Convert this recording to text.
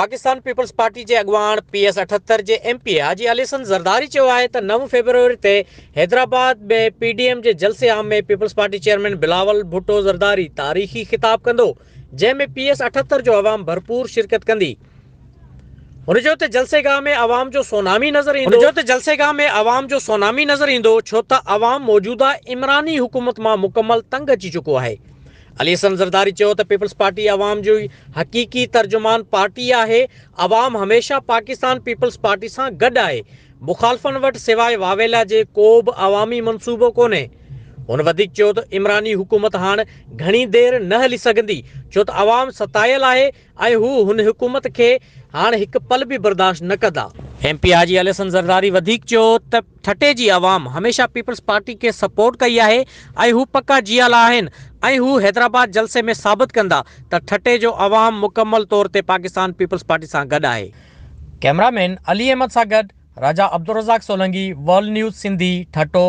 Pakistan Pakistan people's party જે અગવાણ PS અઠતર જે MP हाजी Alison Zardari चयो त नव फेबरवरी ते हैदराबाद में पीडीएम के जलसे आम में People's Party chairman Bilawal Bhutto Zardari तारीख़ी ख़िताब कंदो पी एस अठहत्तर जो अवाम भरपूर शिरकत कंदी हुनजो त जलसेगाह में अवाम जो सोनामी नज़र ईंदो हुनजो त में अवाम जो सोनामी नज़र ईंदो छो त अवाम मौजूदा इमरानी हुकूमत मां मुकमल तंग अची चुको है अली जरदारी चयो त पीपल्स पार्टी आवाम जो हक़ीक़ी तर्जुमान पार्टी है आवाम हमेशह पाकिस्तान पीपल्स पार्टी सां गॾु आहे मुखालफ़नि वटि सवाइ वावेला को बि अवामी मनसूबो कोन्हे हुन वधीक चयो इमरानी हुकूमत हाँ घनी देर न हली सघंदी छो तो आवाम सतायल आहे ऐं हू हुकूमत खे हाणे हिकु पल भी बर्दाश्त न कंदा एम पी हाजी अलेसन ज़रदारी वधीक चयो ठटे जी आवाम हमेशह पीपल्स पार्टी के सपोर्ट कई है ऐं जियल ऐं हू हैदराबाद जलसे में साबित कंदा त ठटे जो अवाम मुकमल तौर ते पाकिस्तान पीपल्स पार्टी सां गॾु आहे कैमरामैन अली अहमद सां गॾु राजा अब्दुल रज़ाक़ सोलंगी वर्ल्ड न्यूज़ सिंधी ठटो